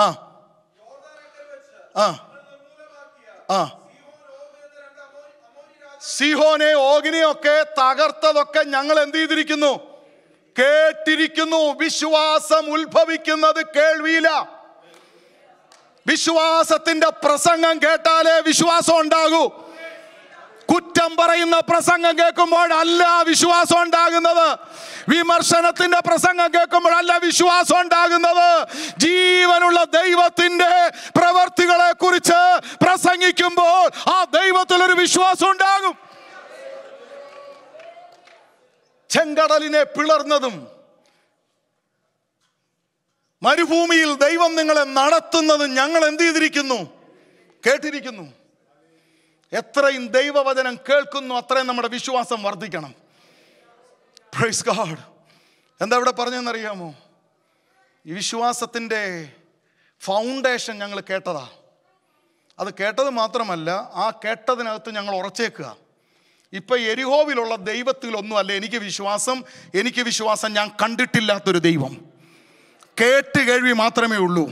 ആ ആ ആ സിഹോനെ ഓഗ്നിയൊക്കെ തകർത്തതൊക്കെ ഞങ്ങൾ എന്ത് ചെയ്തിരിക്കുന്നു കേട്ടിരിക്കുന്നു വിശ്വാസം ഉത്ഭവിക്കുന്നത് കേൾവിയില്ല വിശ്വാസത്തിന്റെ പ്രസംഗം കേട്ടാലേ വിശ്വാസം ഉണ്ടാകൂ കുറ്റം പറയുന്ന പ്രസംഗം കേൾക്കുമ്പോഴല്ല വിശ്വാസം ഉണ്ടാകുന്നത് വിമർശനത്തിന്റെ പ്രസംഗം കേൾക്കുമ്പോഴല്ല വിശ്വാസം ഉണ്ടാകുന്നത് ജീവനുള്ള ദൈവത്തിന്റെ പ്രവർത്തികളെ കുറിച്ച് പ്രസംഗിക്കുമ്പോൾ ആ ദൈവത്തിൽ ഒരു വിശ്വാസം ഉണ്ടാകും ചെങ്കടലിനെ പിളർന്നതും മരുഭൂമിയിൽ ദൈവം നിങ്ങളെ നടത്തുന്നതും ഞങ്ങൾ എന്ത് ചെയ്തിരിക്കുന്നു കേട്ടിരിക്കുന്നു എത്രയും ദൈവവചനം കേൾക്കുന്നു അത്രയും നമ്മുടെ വിശ്വാസം വർദ്ധിക്കണം പ്രൈസ് ഗാഡ് എന്താ ഇവിടെ പറഞ്ഞെന്നറിയാമോ ഈ വിശ്വാസത്തിൻ്റെ ഫൗണ്ടേഷൻ ഞങ്ങൾ കേട്ടതാ അത് കേട്ടത് മാത്രമല്ല ആ കേട്ടതിനകത്ത് ഞങ്ങൾ ഉറച്ചേക്കുക ഇപ്പം എരിഹോവിലുള്ള ദൈവത്തിലൊന്നുമല്ല എനിക്ക് വിശ്വാസം എനിക്ക് വിശ്വാസം ഞാൻ കണ്ടിട്ടില്ലാത്തൊരു ദൈവം കേട്ട് കേൾവി മാത്രമേ ഉള്ളൂ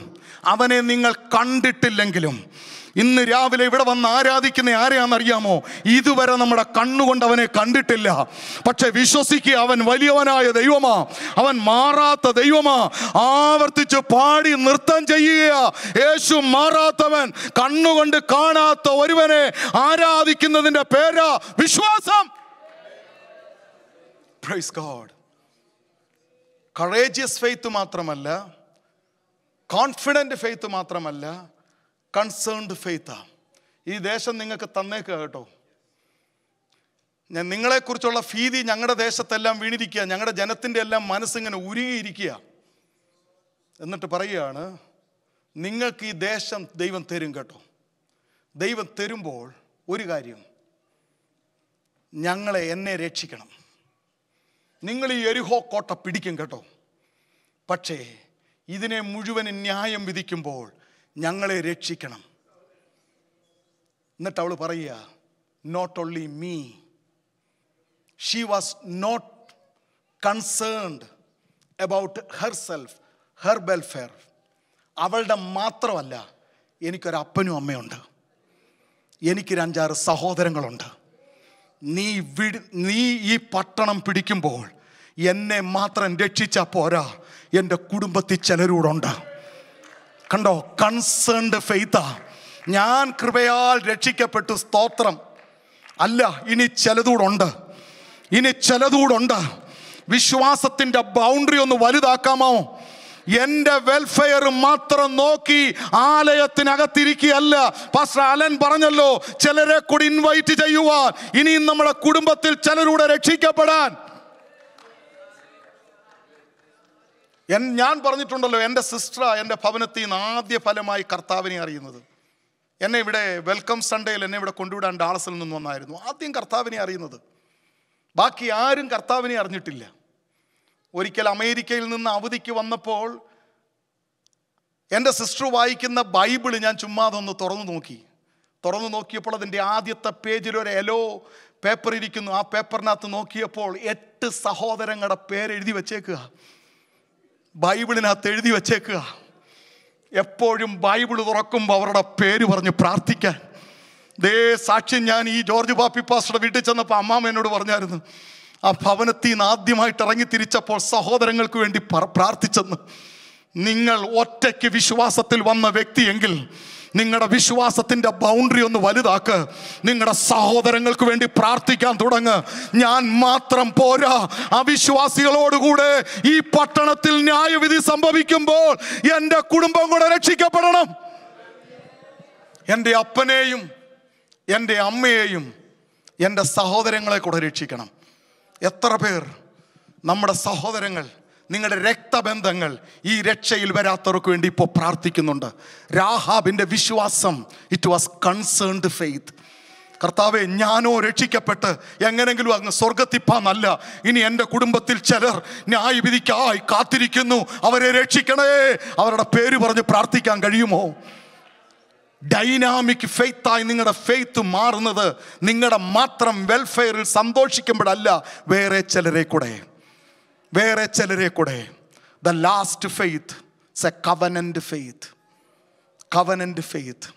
അവനെ നിങ്ങൾ കണ്ടിട്ടില്ലെങ്കിലും ഇന്ന് രാവിലെ ഇവിടെ വന്ന് ആരാധിക്കുന്ന ആരെയാണെന്നറിയാമോ ഇതുവരെ നമ്മുടെ കണ്ണുകൊണ്ട് അവനെ കണ്ടിട്ടില്ല പക്ഷെ വിശ്വസിക്കുക അവൻ വലിയവനായ ദൈവമാ അവൻ മാറാത്ത ദൈവമാ ആവർത്തിച്ച് പാടി നൃത്തം ചെയ്യുക യേശു മാറാത്തവൻ കണ്ണുകൊണ്ട് കാണാത്ത ഒരുവനെ ആരാധിക്കുന്നതിൻ്റെ പേരാ വിശ്വാസം പ്രൈസ് ഗോഡ് കറേജിയസ് ഫെയ്ത്ത് മാത്രമല്ല കോൺഫിഡൻറ്റ് ഫെയ്ത്ത് മാത്രമല്ല കൺസേൺഡ് ഫെയ്ത്താ ഈ ദേശം നിങ്ങൾക്ക് തന്നേക്കുക കേട്ടോ ഞാൻ നിങ്ങളെക്കുറിച്ചുള്ള ഭീതി ഞങ്ങളുടെ ദേശത്തെല്ലാം വീണിരിക്കുക ഞങ്ങളുടെ ജനത്തിൻ്റെ എല്ലാം മനസ്സിങ്ങനെ ഉരുകിയിരിക്കുക എന്നിട്ട് പറയുകയാണ് നിങ്ങൾക്ക് ഈ ദേശം ദൈവം തരും കേട്ടോ ദൈവം തരുമ്പോൾ ഒരു കാര്യം ഞങ്ങളെ എന്നെ രക്ഷിക്കണം നിങ്ങൾ ഈ എരിഹോ കോട്ട പിടിക്കും കേട്ടോ പക്ഷേ ഇതിനെ മുഴുവൻ ന്യായം വിധിക്കുമ്പോൾ ഞങ്ങളെ രക്ഷിക്കണം എന്നിട്ട് അവൾ പറയുക not only me she was not concerned about herself her welfare അവളുടെ മാത്രമല്ല എനിക്കൊരു അപ്പനും അമ്മയുണ്ട് എനിക്ക് രണ്ടാറ് സഹോദരങ്ങളുണ്ട് നീ വിട് നീ ഈ പട്ടണം പിടിക്കുമ്പോൾ എന്നെ മാത്രം രക്ഷിച്ചാൽ പോരാ എൻ്റെ കുടുംബത്തിൽ ചിലരൂടുണ്ട് കണ്ടോ കൺസേൺഡ് ഫെയ്ത്താ ഞാൻ കൃപയാൽ രക്ഷിക്കപ്പെട്ടു സ്തോത്രം അല്ല ഇനി ചിലതൂടുണ്ട് ഇനി ചിലതൂടുണ്ട് വിശ്വാസത്തിൻ്റെ ബൗണ്ടറി ഒന്ന് വലുതാക്കാമോ എൻ്റെ വെൽഫെയർ മാത്രം നോക്കി ആലയത്തിനകത്തിരിക്കുകയല്ല പാസ്റ്റർ അലൻ പറഞ്ഞല്ലോ ചിലരെ കൂടി ഇൻവൈറ്റ് ചെയ്യുവാൻ ഇനിയും നമ്മുടെ കുടുംബത്തിൽ ചിലരൂടെ രക്ഷിക്കപ്പെടാൻ എൻ ഞാൻ പറഞ്ഞിട്ടുണ്ടല്ലോ എൻ്റെ സിസ്റ്റർ എൻ്റെ ഭവനത്തിൽ നിന്ന് ആദ്യ ഫലമായി കർത്താവിനെ അറിയുന്നത് എന്നെ ഇവിടെ വെൽക്കം സൺഡേയിൽ എന്നെ ഇവിടെ കൊണ്ടുവിടാൻ ഡാളസിൽ നിന്ന് വന്നായിരുന്നു ആദ്യം കർത്താവിനെ അറിയുന്നത് ബാക്കി ആരും കർത്താവിനെ അറിഞ്ഞിട്ടില്ല ഒരിക്കൽ അമേരിക്കയിൽ നിന്ന് അവധിക്ക് വന്നപ്പോൾ എൻ്റെ സിസ്റ്റർ വായിക്കുന്ന ബൈബിൾ ഞാൻ ചുമ്മാതൊന്ന് തുറന്നു നോക്കി തുറന്നു നോക്കിയപ്പോൾ അതിൻ്റെ ആദ്യത്തെ പേജിൽ ഒരു എലോ പേപ്പർ ഇരിക്കുന്നു ആ പേപ്പറിനകത്ത് നോക്കിയപ്പോൾ എട്ട് സഹോദരങ്ങളുടെ പേരെഴുതി വെച്ചേക്കുക ബൈബിളിനകത്ത് എഴുതി വച്ചേക്കുക എപ്പോഴും ബൈബിൾ തുറക്കുമ്പോൾ അവരുടെ പേര് പറഞ്ഞ് പ്രാർത്ഥിക്കാൻ ദേ സാക്ഷ്യം ഞാൻ ഈ ജോർജ് ബാപ്പി പാസ്റ്ററുടെ വീട്ടിൽ ചെന്നപ്പോൾ അമ്മാമ എന്നോട് പറഞ്ഞായിരുന്നു ആ ഭവനത്തിൽ നിന്ന് ആദ്യമായിട്ട് ഇറങ്ങി തിരിച്ചപ്പോൾ സഹോദരങ്ങൾക്ക് വേണ്ടി പ്രാർത്ഥിച്ചെന്ന് നിങ്ങൾ ഒറ്റയ്ക്ക് വിശ്വാസത്തിൽ വന്ന വ്യക്തിയെങ്കിൽ നിങ്ങളുടെ വിശ്വാസത്തിൻ്റെ ബൗണ്ടറി ഒന്ന് വലുതാക്ക് നിങ്ങളുടെ സഹോദരങ്ങൾക്ക് വേണ്ടി പ്രാർത്ഥിക്കാൻ തുടങ്ങ് ഞാൻ മാത്രം പോരാ അവിശ്വാസികളോടുകൂടെ ഈ പട്ടണത്തിൽ ന്യായവിധി സംഭവിക്കുമ്പോൾ എൻ്റെ കുടുംബം കൂടെ രക്ഷിക്കപ്പെടണം എൻ്റെ അപ്പനെയും എൻ്റെ അമ്മയെയും എൻ്റെ സഹോദരങ്ങളെ കൂടെ രക്ഷിക്കണം എത്ര പേർ നമ്മുടെ സഹോദരങ്ങൾ നിങ്ങളുടെ രക്തബന്ധങ്ങൾ ഈ രക്ഷയിൽ വരാത്തവർക്ക് വേണ്ടി ഇപ്പോൾ പ്രാർത്ഥിക്കുന്നുണ്ട് രാഹാബിൻ്റെ വിശ്വാസം ഇറ്റ് വാസ് കൺസേൺഡ് ഫെയ്ത്ത് കർത്താവെ ഞാനോ രക്ഷിക്കപ്പെട്ട് എങ്ങനെങ്കിലും അങ്ങ് സ്വർഗത്തിപ്പാന്നല്ല ഇനി എൻ്റെ കുടുംബത്തിൽ ചിലർ ന്യായവിധിക്കായി കാത്തിരിക്കുന്നു അവരെ രക്ഷിക്കണേ അവരുടെ പേര് പറഞ്ഞ് പ്രാർത്ഥിക്കാൻ കഴിയുമോ ഡൈനാമിക് ഫെയ്ത്തായി നിങ്ങളുടെ ഫെയ്ത്ത് മാറുന്നത് നിങ്ങളുടെ മാത്രം വെൽഫെയറിൽ സന്തോഷിക്കുമ്പോഴല്ല വേറെ ചിലരെ കൂടെ വേറെ ചിലരെ കൂടെ the last faith it's a covenant faith covenant faith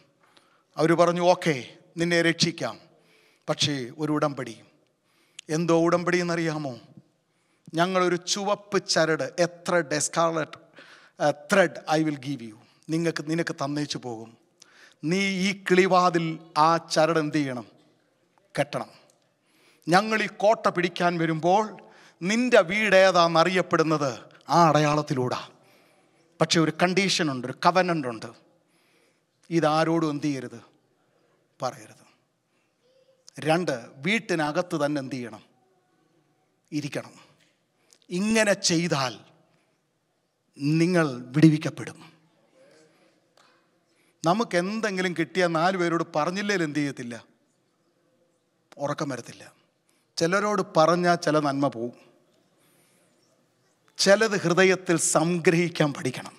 അവർ പറഞ്ഞു ഓക്കെ നിന്നെ രക്ഷിക്കാം പക്ഷേ ഒരു ഉടമ്പടി എന്തോ ഉടമ്പടി എന്നറിയാമോ ഞങ്ങളൊരു ചുവപ്പ് ചരട് എത്ര the scarlet thread I will give you നിങ്ങൾക്ക് നിനക്ക് തന്നേച്ചു പോകും നീ ഈ കിളിവാതിൽ ആ ചരട് എന്ത് ചെയ്യണം കെട്ടണം ഞങ്ങൾ ഈ കോട്ട പിടിക്കാൻ വരുമ്പോൾ നിൻ്റെ വീട് ഏതാണെന്ന് അറിയപ്പെടുന്നത് ആ അടയാളത്തിലൂടെ പക്ഷെ ഒരു കണ്ടീഷനുണ്ട് ഒരു കവനൻ്റ് ഉണ്ട് ഇതാരോടും എന്തു ചെയ്യരുത് പറയരുത് രണ്ട് വീട്ടിനകത്ത് തന്നെ എന്തു ചെയ്യണം ഇരിക്കണം ഇങ്ങനെ ചെയ്താൽ നിങ്ങൾ വിടിവിക്കപ്പെടും നമുക്ക് എന്തെങ്കിലും കിട്ടിയ നാല് പേരോട് പറഞ്ഞില്ലേ എന്ത് ചെയ്യത്തില്ല ഉറക്കം വരത്തില്ല ചിലരോട് പറഞ്ഞാൽ ചില നന്മ പോവും ചിലത് ഹൃദയത്തിൽ സംഗ്രഹിക്കാൻ പഠിക്കണം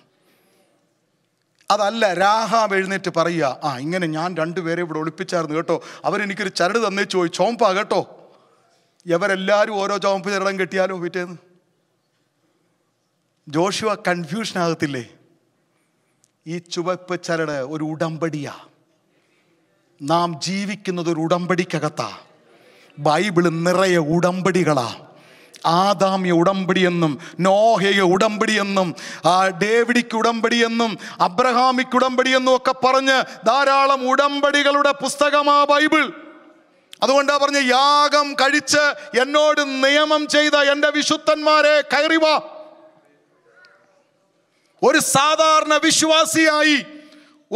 അതല്ല രാഹാബ് എഴുന്നേറ്റ് പറയുക ആ ഇങ്ങനെ ഞാൻ രണ്ടുപേരെ ഇവിടെ ഒളിപ്പിച്ചായിരുന്നു കേട്ടോ അവരെനിക്കൊരു ചരട് തന്നേച്ചു പോയി ചോമ്പാ കേട്ടോ ഇവരെല്ലാവരും ഓരോ ചോമ്പ് ചരടം കെട്ടിയാലോ പിറ്റേന്ന് ജോഷുവ കൺഫ്യൂഷൻ ആകത്തില്ലേ ഈ ചുവപ്പ് ചരട് ഒരു ഉടമ്പടിയാ നാം ജീവിക്കുന്നത് ഒരു ഉടമ്പടിക്കകത്താ ബൈബിള് നിറയെ ഉടമ്പടികളാ ആദാമ്യ ഉടമ്പടി എന്നും ഉടമ്പടിയെന്നും ഉടമ്പടി എന്നും ഡേവിഡിക്ക് ഉടമ്പടി എന്നും അബ്രഹാമിക്ക് ഉടമ്പടി എന്നും ഒക്കെ പറഞ്ഞ് ധാരാളം ഉടമ്പടികളുടെ പുസ്തകമാ ബൈബിൾ അതുകൊണ്ടാ പറഞ്ഞ യാഗം കഴിച്ച് എന്നോട് നിയമം ചെയ്ത എൻ്റെ വിശുദ്ധന്മാരെ കയറിവാ ഒരു സാധാരണ വിശ്വാസിയായി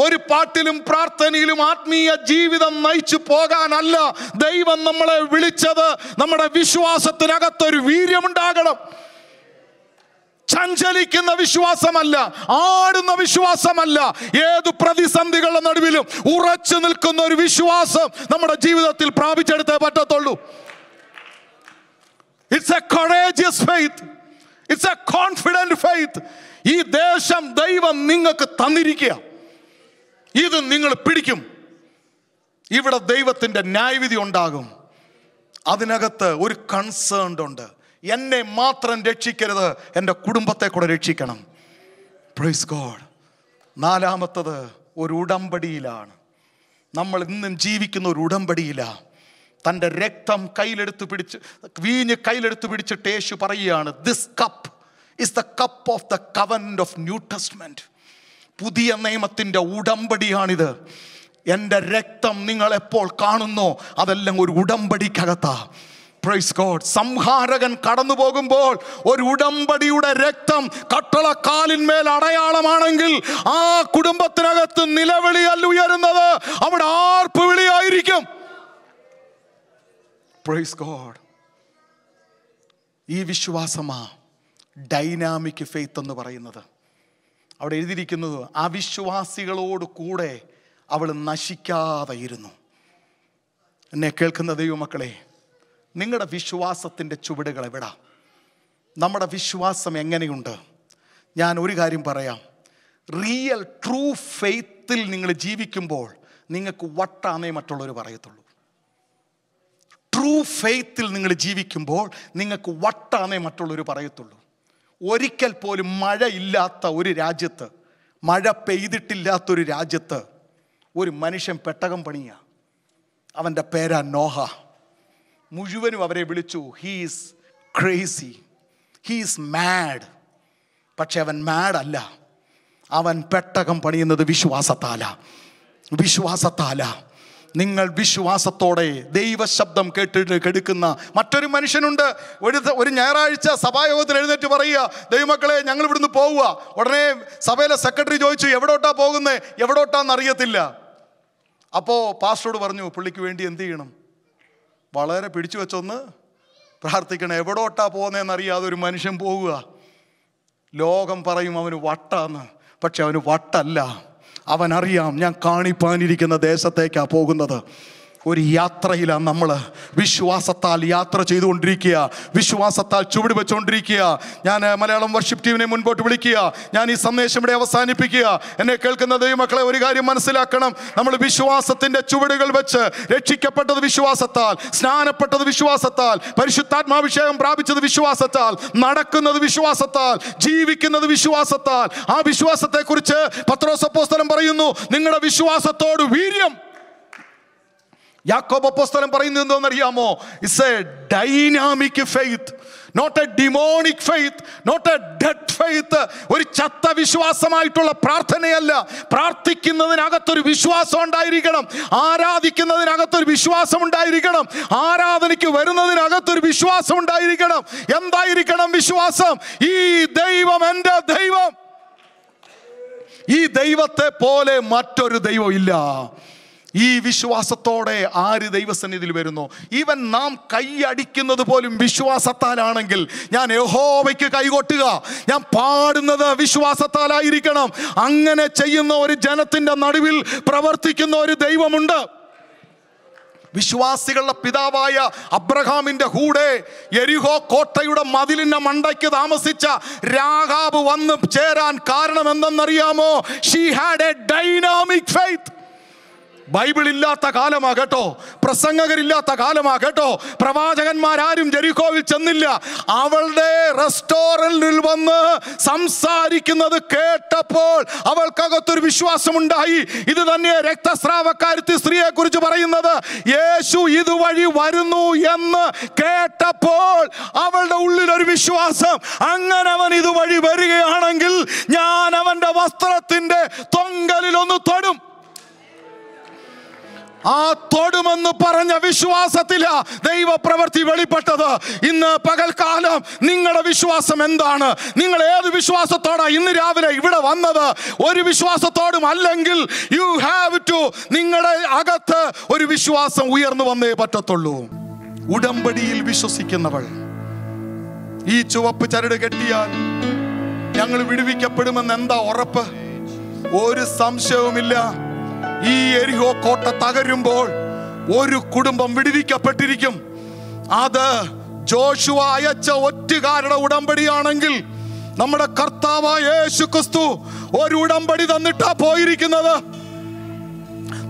ഒരു പാട്ടിലും പ്രാർത്ഥനയിലും ആത്മീയ ജീവിതം നയിച്ചു പോകാനല്ല ദൈവം നമ്മളെ വിളിച്ചത് നമ്മുടെ വിശ്വാസത്തിനകത്തൊരു വീര്യമുണ്ടാകണം ചഞ്ചലിക്കുന്ന വിശ്വാസമല്ല ആടുന്ന വിശ്വാസമല്ല ഏത് പ്രതിസന്ധികളുടെ നടുവിലും ഉറച്ചു നിൽക്കുന്ന ഒരു വിശ്വാസം നമ്മുടെ ജീവിതത്തിൽ പ്രാപിച്ചെടുത്തേ പറ്റത്തുള്ളൂ it's a courageous faith it's a confident faith ഈ ദേശം ദൈവം നിങ്ങൾക്ക് തന്നിരിക്കുക ഇത് നിങ്ങൾ പിടിക്കും ഇവിടെ ദൈവത്തിൻ്റെ ന്യായവിധി ഉണ്ടാകും അതിനകത്ത് ഒരു കൺസേൺഡ് ഉണ്ട് എന്നെ മാത്രം രക്ഷിക്കരുത് എൻ്റെ കുടുംബത്തെ കൂടെ രക്ഷിക്കണം പ്രൈസ് ഗോഡ് നാലാമത്തത് ഒരു ഉടമ്പടിയിലാണ് നമ്മൾ ഇന്നും ജീവിക്കുന്ന ഒരു ഉടമ്പടിയിലാണ് തൻ്റെ രക്തം കയ്യിലെടുത്ത് പിടിച്ച് വീഞ്ഞ് കയ്യിലെടുത്ത് പിടിച്ചിട്ട് യേശു പറയുകയാണ് this cup is the cup of the covenant of new testament പുതിയ നിയമത്തിൻ്റെ ഉടമ്പടിയാണിത് എൻ്റെ രക്തം നിങ്ങൾ എപ്പോൾ കാണുന്നോ അതെല്ലാം ഒരു ഉടമ്പടിക്കകത്താ പ്രൈസ് ഗോഡ് സംഹാരകൻ കടന്നു പോകുമ്പോൾ ഒരു ഉടമ്പടിയുടെ രക്തം കട്ടളക്കാലിന്മേൽ അടയാളമാണെങ്കിൽ ആ കുടുംബത്തിനകത്ത് നിലവിളി ഉയരുന്നത് അവിടെ ആർപ്പ് വിളിയായിരിക്കും പ്രൈസ് ഗോഡ് ഈ വിശ്വാസമാ ഡൈനാമിക് ഫെയ്ത്ത് എന്ന് പറയുന്നത് അവിടെ എഴുതിയിരിക്കുന്നത് അവിശ്വാസികളോട് കൂടെ അവൾ നശിക്കാതെ ഇരുന്നു എന്നെ കേൾക്കുന്ന ദൈവമക്കളെ നിങ്ങളുടെ വിശ്വാസത്തിൻ്റെ ചുവടുകൾ എവിടാ നമ്മുടെ വിശ്വാസം എങ്ങനെയുണ്ട് ഞാൻ ഒരു കാര്യം പറയാം റിയൽ ട്രൂ ഫെയ്ത്തിൽ നിങ്ങൾ ജീവിക്കുമ്പോൾ നിങ്ങൾക്ക് വട്ടാന്നേ മറ്റുള്ളവർ പറയത്തുള്ളൂ ട്രൂ ഫെയ്ത്തിൽ നിങ്ങൾ ജീവിക്കുമ്പോൾ നിങ്ങൾക്ക് വട്ടാന്നേ മറ്റുള്ളവർ പറയത്തുള്ളൂ ഒരിക്കൽ പോലും മഴയില്ലാത്ത ഒരു രാജ്യത്ത് മഴ പെയ്തിട്ടില്ലാത്തൊരു രാജ്യത്ത് ഒരു മനുഷ്യൻ പെട്ടകം പണിയ അവൻ്റെ പേരാ നോഹ മുഴുവനും അവരെ വിളിച്ചു ഹീസ് ക്രേസി ഹീസ് മാഡ് പക്ഷെ അവൻ മാഡല്ല അവൻ പെട്ടകം പണിയുന്നത് വിശ്വാസത്താല വിശ്വാസത്താലാ നിങ്ങൾ വിശ്വാസത്തോടെ ദൈവശബ്ദം കേട്ടിട്ട് കെടുക്കുന്ന മറ്റൊരു മനുഷ്യനുണ്ട് ഒരു ഒരു ഞായറാഴ്ച സഭായോഗത്തിൽ എഴുന്നേറ്റ് പറയുക ദൈവമക്കളെ ഞങ്ങൾ ഇവിടുന്ന് പോവുക ഉടനെ സഭയിലെ സെക്രട്ടറി ചോദിച്ചു എവിടോട്ടാ പോകുന്നത് എവിടോട്ടാന്ന് അറിയത്തില്ല അപ്പോൾ പാസ്റ്ററോട് പറഞ്ഞു പുള്ളിക്ക് വേണ്ടി എന്ത് ചെയ്യണം വളരെ പിടിച്ചു വെച്ചൊന്ന് പ്രാർത്ഥിക്കണം എവിടോട്ടാ അറിയാതെ ഒരു മനുഷ്യൻ പോവുക ലോകം പറയും അവന് വട്ടാന്ന് പക്ഷെ അവന് വട്ടല്ല അവൻ അറിയാം ഞാൻ കാണിപ്പാനിരിക്കുന്ന ദേശത്തേക്കാണ് പോകുന്നത് ഒരു യാത്രയിലാണ് നമ്മൾ വിശ്വാസത്താൽ യാത്ര ചെയ്തുകൊണ്ടിരിക്കുക വിശ്വാസത്താൽ ചുവട് വെച്ചുകൊണ്ടിരിക്കുക ഞാൻ മലയാളം വർഷിപ്പ് ടീമിനെ മുൻപോട്ട് വിളിക്കുക ഞാൻ ഈ സന്ദേശം ഇവിടെ അവസാനിപ്പിക്കുക എന്നെ കേൾക്കുന്ന ദൈവമക്കളെ ഒരു കാര്യം മനസ്സിലാക്കണം നമ്മൾ വിശ്വാസത്തിൻ്റെ ചുവടുകൾ വെച്ച് രക്ഷിക്കപ്പെട്ടത് വിശ്വാസത്താൽ സ്നാനപ്പെട്ടത് വിശ്വാസത്താൽ പരിശുദ്ധാത്മാഭിഷേകം പ്രാപിച്ചത് വിശ്വാസത്താൽ നടക്കുന്നത് വിശ്വാസത്താൽ ജീവിക്കുന്നത് വിശ്വാസത്താൽ ആ വിശ്വാസത്തെക്കുറിച്ച് പത്രോസപ്പോസ്തലം പറയുന്നു നിങ്ങളുടെ വിശ്വാസത്തോട് വീര്യം യാക്കോബ് അപ്പോസ്തലം പറയുന്നത് അറിയാമോ it's a dynamic faith not a demonic faith not a dead faith ഒരു ചത്ത വിശ്വാസമായിട്ടുള്ള പ്രാർത്ഥനയല്ല പ്രാർത്ഥിക്കുന്നതിനകത്തൊരു വിശ്വാസം ഉണ്ടായിരിക്കണം ആരാധിക്കുന്നതിനകത്തൊരു വിശ്വാസം ഉണ്ടായിരിക്കണം ആരാധനയ്ക്ക് വരുന്നതിനകത്തൊരു വിശ്വാസം ഉണ്ടായിരിക്കണം എന്തായിരിക്കണം വിശ്വാസം ഈ ദൈവം എൻ്റെ ദൈവം ഈ ദൈവത്തെ പോലെ മറ്റൊരു ദൈവം ഇല്ല ഈ വിശ്വാസത്തോടെ ആര് ദൈവസന്നിധിയിൽ വരുന്നു ഈവൻ നാം കൈയടിക്കുന്നത് പോലും വിശ്വാസത്താലാണെങ്കിൽ ഞാൻ യഹോവയ്ക്ക് കൈകൊട്ടുക ഞാൻ പാടുന്നത് വിശ്വാസത്താലായിരിക്കണം അങ്ങനെ ചെയ്യുന്ന ഒരു ജനത്തിൻ്റെ നടുവിൽ പ്രവർത്തിക്കുന്ന ഒരു ദൈവമുണ്ട് വിശ്വാസികളുടെ പിതാവായ അബ്രഹാമിൻ്റെ കൂടെ എരിഹോ കോട്ടയുടെ മതിലിൻ്റെ മണ്ടയ്ക്ക് താമസിച്ച രാഘാബ് വന്ന് ചേരാൻ കാരണം എന്തെന്നറിയാമോ she had a dynamic faith Bible ഇല്ലാത്ത കാലമാ കേട്ടോ പ്രസംഗകരില്ലാത്ത കാലമാ കേട്ടോ പ്രവാചകന്മാരാരും ജെരിക്കോവിൽ ചെന്നില്ല അവളുടെ റെസ്റ്റോറൻറ്റിൽ വന്ന് സംസാരിക്കുന്നത് കേട്ടപ്പോൾ അവൾക്കകത്തൊരു വിശ്വാസമുണ്ടായി ഇത് തന്നെ രക്തസ്രാവക്കാരുത്തി സ്ത്രീയെ കുറിച്ച് പറയുന്നത് യേശു ഇതുവഴി വരുന്നു എന്ന് കേട്ടപ്പോൾ അവളുടെ ഉള്ളിലൊരു വിശ്വാസം അങ്ങനെ അവൻ ഇതുവഴി വരികയാണെങ്കിൽ ഞാൻ അവൻ്റെ വസ്ത്രത്തിൻ്റെ തൊങ്കലിലൊന്ന് ഒന്ന് തൊടും ആ തൊടുമെന്ന് പറഞ്ഞ വിശ്വാസത്തില ദൈവപ്രവൃത്തി വെളിപ്പെട്ടത് ഇന്ന് പകൽക്കാലം നിങ്ങളുടെ വിശ്വാസം എന്താണ് നിങ്ങൾ ഏത് വിശ്വാസത്തോടാ ഇന്ന് രാവിലെ ഇവിടെ വന്നത് ഒരു വിശ്വാസത്തോടും അല്ലെങ്കിൽ യു ഹാവ് ടു നിങ്ങളുടെ അകത്ത് ഒരു വിശ്വാസം ഉയർന്നു വന്നേ പറ്റത്തുള്ളൂ ഉടമ്പടിയിൽ വിശ്വസിക്കുന്നവൾ ഈ ചുവപ്പ് ചരട് കെട്ടിയാൽ ഞങ്ങൾ വിടുവിക്കപ്പെടുമെന്ന് എന്താ ഉറപ്പ് ഒരു സംശയവുമില്ല ഈ എരിഹോ കോട്ട തകരുമ്പോൾ ഒരു കുടുംബം വിടുവിക്കപ്പെട്ടിരിക്കും അത് ജോഷുവ അയച്ച ഒറ്റുകാരുടെ ഉടമ്പടിയാണെങ്കിൽ നമ്മുടെ കർത്താവായ യേശു ക്രിസ്തു ഒരു ഉടമ്പടി തന്നിട്ടാ പോയിരിക്കുന്നത്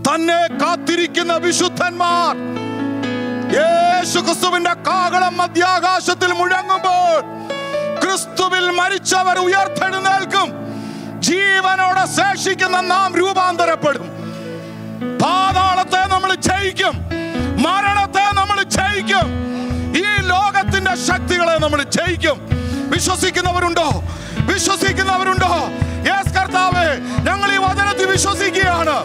തന്നെ കാത്തിരിക്കുന്ന വിശുദ്ധന്മാർ യേശു ക്രിസ്തുവിന്റെ കാകളം മധ്യാകാശത്തിൽ മുഴങ്ങുമ്പോൾ ക്രിസ്തുവിൽ മരിച്ചവർ ഉയർത്തെഴുന്നേൽക്കും ജീവനോടെ ശേഷിക്കുന്ന നാം രൂപാന്തരപ്പെടും പാതാളത്തെ നമ്മൾ ജയിക്കും മരണത്തെ നമ്മൾ ജയിക്കും ഈ ലോകത്തിന്റെ ശക്തികളെ നമ്മൾ ജയിക്കും വിശ്വസിക്കുന്നവരുണ്ടോ വിശ്വസിക്കുന്നവരുണ്ടോ യേസ് കർത്താവേ ഞങ്ങൾ ഈ വചനത്തിൽ വിശ്വസിക്കുകയാണ്